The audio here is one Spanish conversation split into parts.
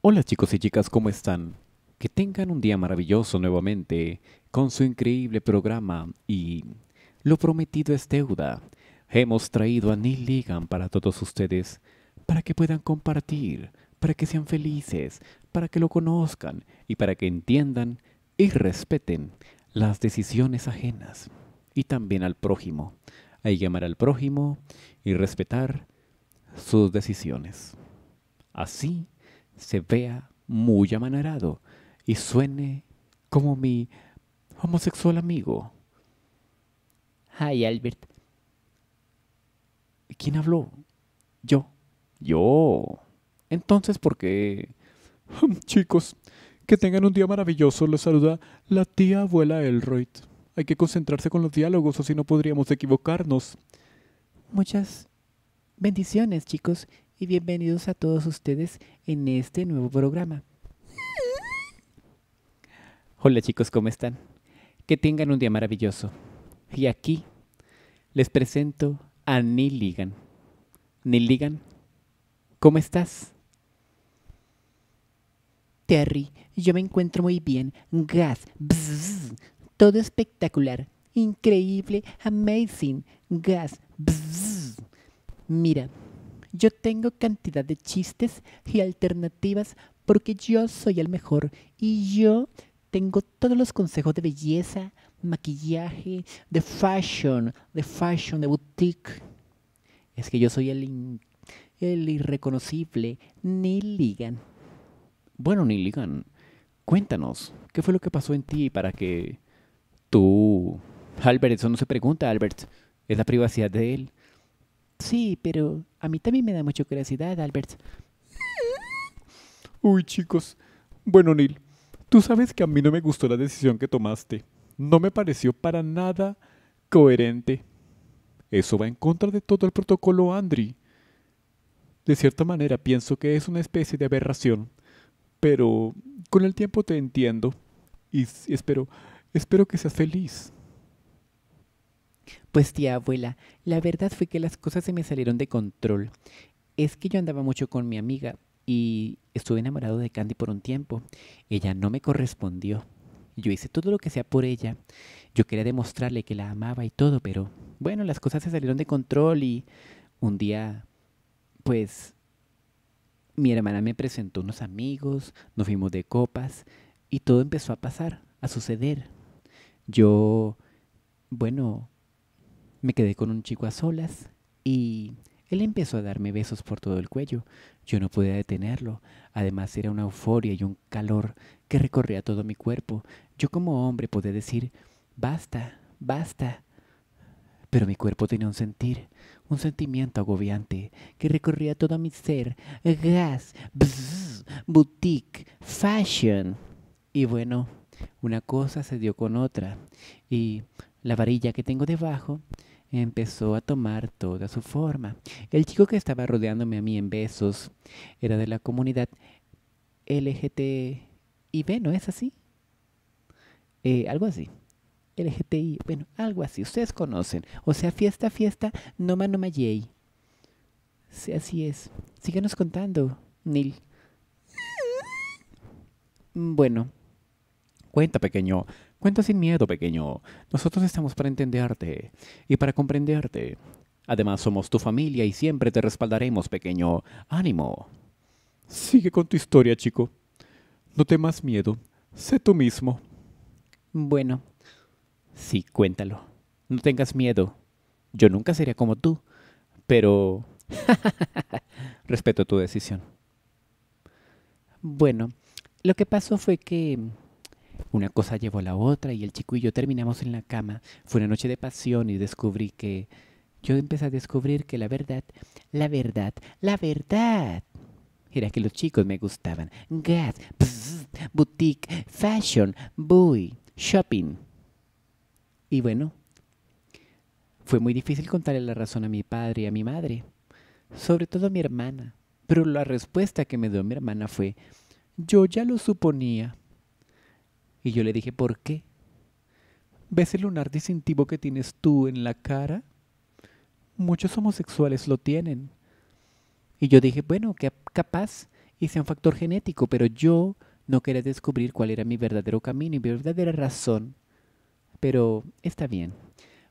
Hola chicos y chicas, ¿cómo están? Que tengan un día maravilloso nuevamente con su increíble programa y lo prometido es deuda. Hemos traído a Neil Ligan para todos ustedes, para que puedan compartir, para que sean felices, para que lo conozcan y para que entiendan y respeten las decisiones ajenas y también al prójimo. Hay que al prójimo y respetar sus decisiones. Así se vea muy amanerado y suene como mi homosexual amigo. Ay, Albert. ¿Quién habló? Yo. Yo. Entonces, ¿por qué? Chicos, que tengan un día maravilloso. Les saluda la tía abuela Elroyd. Hay que concentrarse con los diálogos o si no podríamos equivocarnos. Muchas bendiciones, chicos, y bienvenidos a todos ustedes en este nuevo programa. Hola chicos, ¿cómo están? Que tengan un día maravilloso. Y aquí les presento a Neil Ligan. ¿cómo estás? Terry, yo me encuentro muy bien. Gas, todo espectacular, increíble, amazing. Gas, mira, yo tengo cantidad de chistes y alternativas porque yo soy el mejor y yo tengo todos los consejos de belleza, maquillaje, de fashion, de fashion, de boutique. Es que yo soy el, irreconocible ni. Ligan. Bueno, ni Ligan, cuéntanos, ¿qué fue lo que pasó en ti para que tú... Albert, eso no se pregunta, Albert. Es la privacidad de él. Sí, pero a mí también me da mucha curiosidad, Albert. Uy, chicos. Bueno, Neil, tú sabes que a mí no me gustó la decisión que tomaste. No me pareció para nada coherente. Eso va en contra de todo el protocolo Andri. De cierta manera, pienso que es una especie de aberración. Pero con el tiempo te entiendo. Y espero, espero que seas feliz. Pues tía abuela, la verdad fue que las cosas se me salieron de control. Es que yo andaba mucho con mi amiga y estuve enamorado de Candy por un tiempo. Ella no me correspondió. Yo hice todo lo que sea por ella. Yo quería demostrarle que la amaba y todo, pero bueno, las cosas se salieron de control y un día, pues, mi hermana me presentó unos amigos, nos fuimos de copas y todo empezó a pasar, a suceder. Yo, bueno, me quedé con un chico a solas y él empezó a darme besos por todo el cuello. Yo no podía detenerlo. Además era una euforia y un calor que recorría todo mi cuerpo. Yo como hombre podía decir, basta, basta. Pero mi cuerpo tenía un sentir, un sentimiento agobiante que recorría todo mi ser. Gas, boutique, fashion. Y bueno, una cosa se dio con otra. Y la varilla que tengo debajo empezó a tomar toda su forma. El chico que estaba rodeándome a mí en besos era de la comunidad LGTIB, ¿no es así? Eh, algo así. LGTI, bueno, algo así, ustedes conocen. O sea, fiesta, fiesta, noma, noma, yay. Sí, así es. Síguenos contando, Neil. Bueno, cuenta pequeño, Cuenta sin miedo, pequeño. Nosotros estamos para entenderte y para comprenderte. Además, somos tu familia y siempre te respaldaremos, pequeño. Ánimo. Sigue con tu historia, chico. No temas miedo. Sé tú mismo. Bueno. Sí, cuéntalo. No tengas miedo. Yo nunca sería como tú. Pero... Respeto tu decisión. Bueno, lo que pasó fue que una cosa llevó a la otra y el chico y yo terminamos en la cama. Fue una noche de pasión y descubrí que... Yo empecé a descubrir que la verdad, la verdad, la verdad era que los chicos me gustaban. Gas, boutique, fashion, boy, shopping. Y bueno, fue muy difícil contarle la razón a mi padre y a mi madre, sobre todo a mi hermana. Pero la respuesta que me dio mi hermana fue, yo ya lo suponía. Y yo le dije, ¿por qué? ¿Ves el lunar distintivo que tienes tú en la cara? Muchos homosexuales lo tienen. Y yo dije, bueno, que capaz y sea un factor genético, pero yo no quería descubrir cuál era mi verdadero camino y mi verdadera razón. Pero está bien.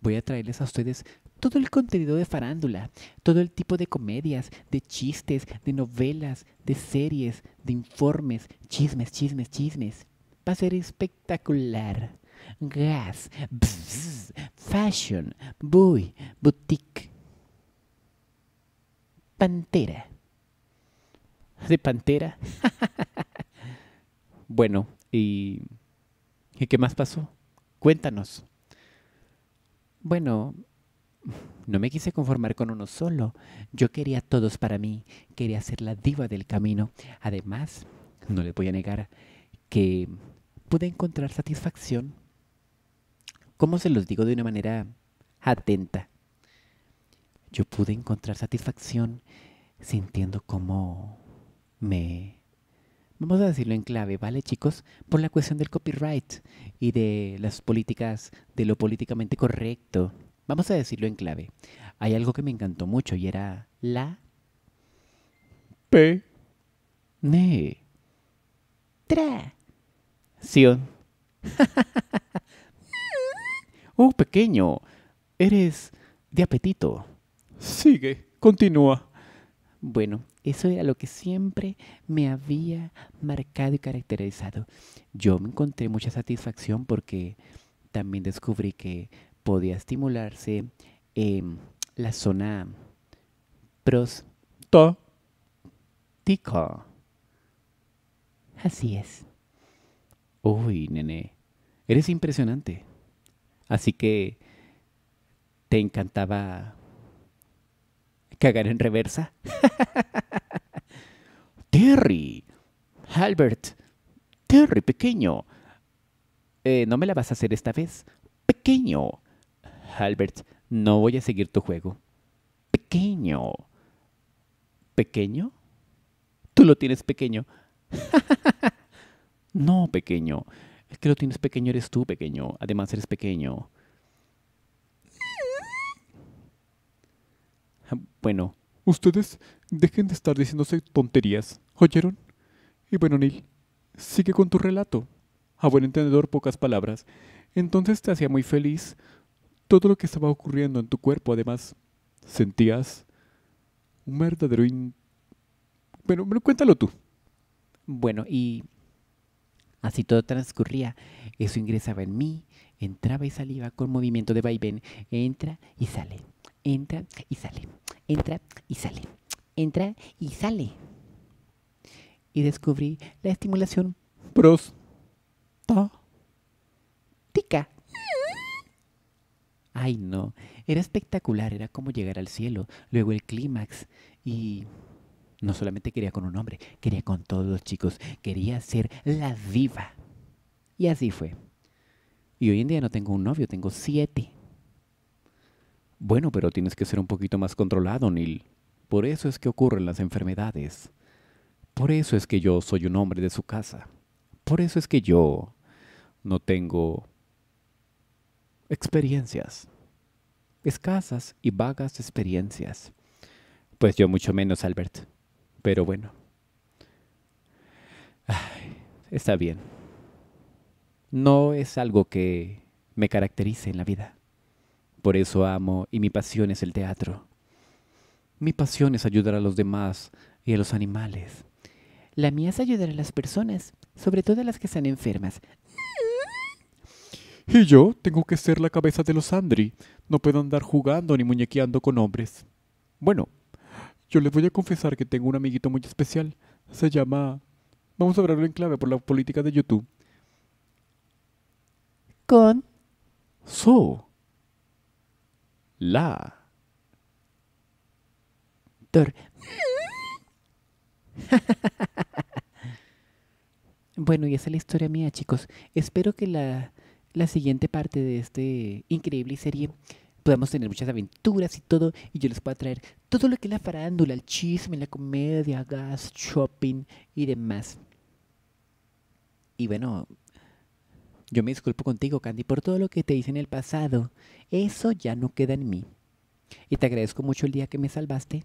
Voy a traerles a ustedes todo el contenido de farándula, todo el tipo de comedias, de chistes, de novelas, de series, de informes, chismes, chismes, chismes va a ser espectacular. Gas, fashion, boy, boutique, pantera. ¿De pantera? bueno, y, qué más pasó? Cuéntanos. Bueno, no me quise conformar con uno solo. Yo quería a todos para mí. Quería ser la diva del camino. Además, no le voy a negar que pude encontrar satisfacción. ¿Cómo se los digo de una manera atenta? Yo pude encontrar satisfacción sintiendo cómo me... Vamos a decirlo en clave, ¿vale chicos? Por la cuestión del copyright y de las políticas, de lo políticamente correcto. Vamos a decirlo en clave. Hay algo que me encantó mucho y era la... P. Ne. Tra oh, pequeño, eres de apetito. Sigue, continúa. Bueno, eso era lo que siempre me había marcado y caracterizado. Yo me encontré mucha satisfacción porque también descubrí que podía estimularse em, la zona prostática. Así es. Uy, nene, eres impresionante. Así que te encantaba cagar en reversa. Terry, Albert, Terry, pequeño. Eh, no me la vas a hacer esta vez. Pequeño. Albert, no voy a seguir tu juego. Pequeño. ¿Pequeño? Tú lo tienes pequeño. No, pequeño. es que lo tienes pequeño eres tú, pequeño. Además, eres pequeño. Ah, bueno. Ustedes dejen de estar diciéndose tonterías. ¿Oyeron? Y bueno, Neil, sigue con tu relato. A buen entendedor, pocas palabras. Entonces te hacía muy feliz todo lo que estaba ocurriendo en tu cuerpo. Además, sentías un verdadero... In... Bueno, cuéntalo tú. Bueno, y Así todo transcurría. Eso ingresaba en mí, entraba y salía con movimiento de vaivén. Entra y sale. Entra y sale. Entra y sale. Entra y sale. Y descubrí la estimulación Tica. Ay, no. Era espectacular. Era como llegar al cielo. Luego el clímax. Y no solamente quería con un hombre, quería con todos los chicos. Quería ser la diva. Y así fue. Y hoy en día no tengo un novio, tengo siete. Bueno, pero tienes que ser un poquito más controlado, Neil. Por eso es que ocurren las enfermedades. Por eso es que yo soy un hombre de su casa. Por eso es que yo no tengo experiencias. Escasas y vagas experiencias. Pues yo mucho menos, Albert. Pero bueno. está bien. No es algo que me caracterice en la vida. Por eso amo y mi pasión es el teatro. Mi pasión es ayudar a los demás y a los animales. La mía es ayudar a las personas, sobre todo a las que están enfermas. Y yo tengo que ser la cabeza de los Andri. No puedo andar jugando ni muñequeando con hombres. Bueno, yo les voy a confesar que tengo un amiguito muy especial. Se llama... Vamos a hablarlo en clave por la política de YouTube. Con... So. La. Tor. bueno, y esa es la historia mía, chicos. Espero que la, la siguiente parte de este increíble serie podamos tener muchas aventuras y todo, y yo les puedo traer todo lo que es la farándula, el chisme, la comedia, gas, shopping y demás. Y bueno, yo me disculpo contigo, Candy, por todo lo que te hice en el pasado. Eso ya no queda en mí. Y te agradezco mucho el día que me salvaste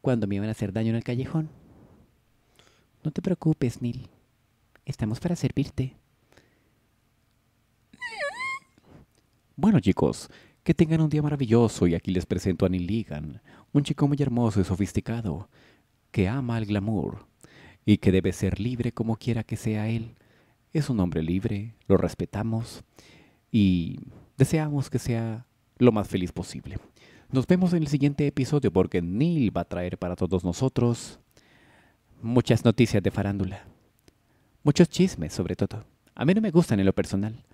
cuando me iban a hacer daño en el callejón. No te preocupes, Neil. Estamos para servirte. Bueno, chicos, que tengan un día maravilloso y aquí les presento a Neil un chico muy hermoso y sofisticado, que ama el glamour y que debe ser libre como quiera que sea él. Es un hombre libre, lo respetamos y deseamos que sea lo más feliz posible. Nos vemos en el siguiente episodio porque Neil va a traer para todos nosotros muchas noticias de farándula, muchos chismes sobre todo. A mí no me gustan en lo personal,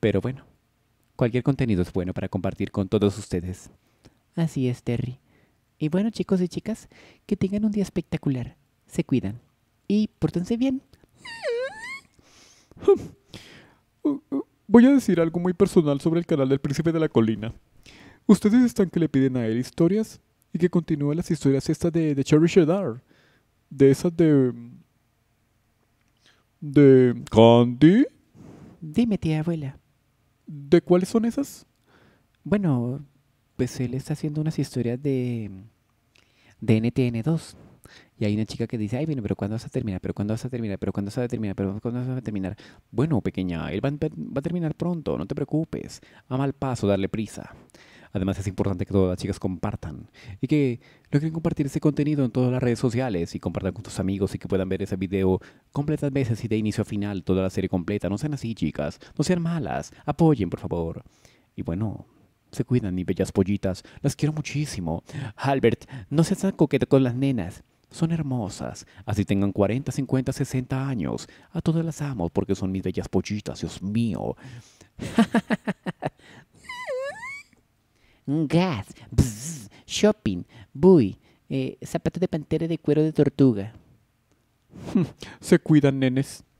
pero bueno. Cualquier contenido es bueno para compartir con todos ustedes. Así es, Terry. Y bueno, chicos y chicas, que tengan un día espectacular. Se cuidan. Y pórtense bien. Uh, uh, voy a decir algo muy personal sobre el canal del Príncipe de la Colina. Ustedes están que le piden a él historias y que continúen las historias estas de, de Cherry Shedar. De esas de... De... Candy. Dime, tía abuela. ¿De cuáles son esas? Bueno, pues él está haciendo unas historias de, de NTN2. Y hay una chica que dice, ay, bueno, pero ¿cuándo vas a terminar? ¿Pero cuándo vas a terminar? ¿Pero cuándo vas a terminar? ¿Pero cuándo vas a terminar? Bueno, pequeña, él va, a terminar pronto, no te preocupes. A mal paso, darle prisa. Además es importante que todas las chicas compartan y que logren compartir ese contenido en todas las redes sociales y compartan con tus amigos y que puedan ver ese video completas veces y de inicio a final toda la serie completa. No sean así chicas, no sean malas, apoyen por favor. Y bueno, se cuidan mis bellas pollitas, las quiero muchísimo. Albert, no seas tan coqueta con las nenas son hermosas, así tengan 40, 50, 60 años. A todas las amo porque son mis bellas pollitas, Dios mío. gas, shopping, buy, eh, zapatos de pantera de cuero de tortuga. Se cuidan, nenes.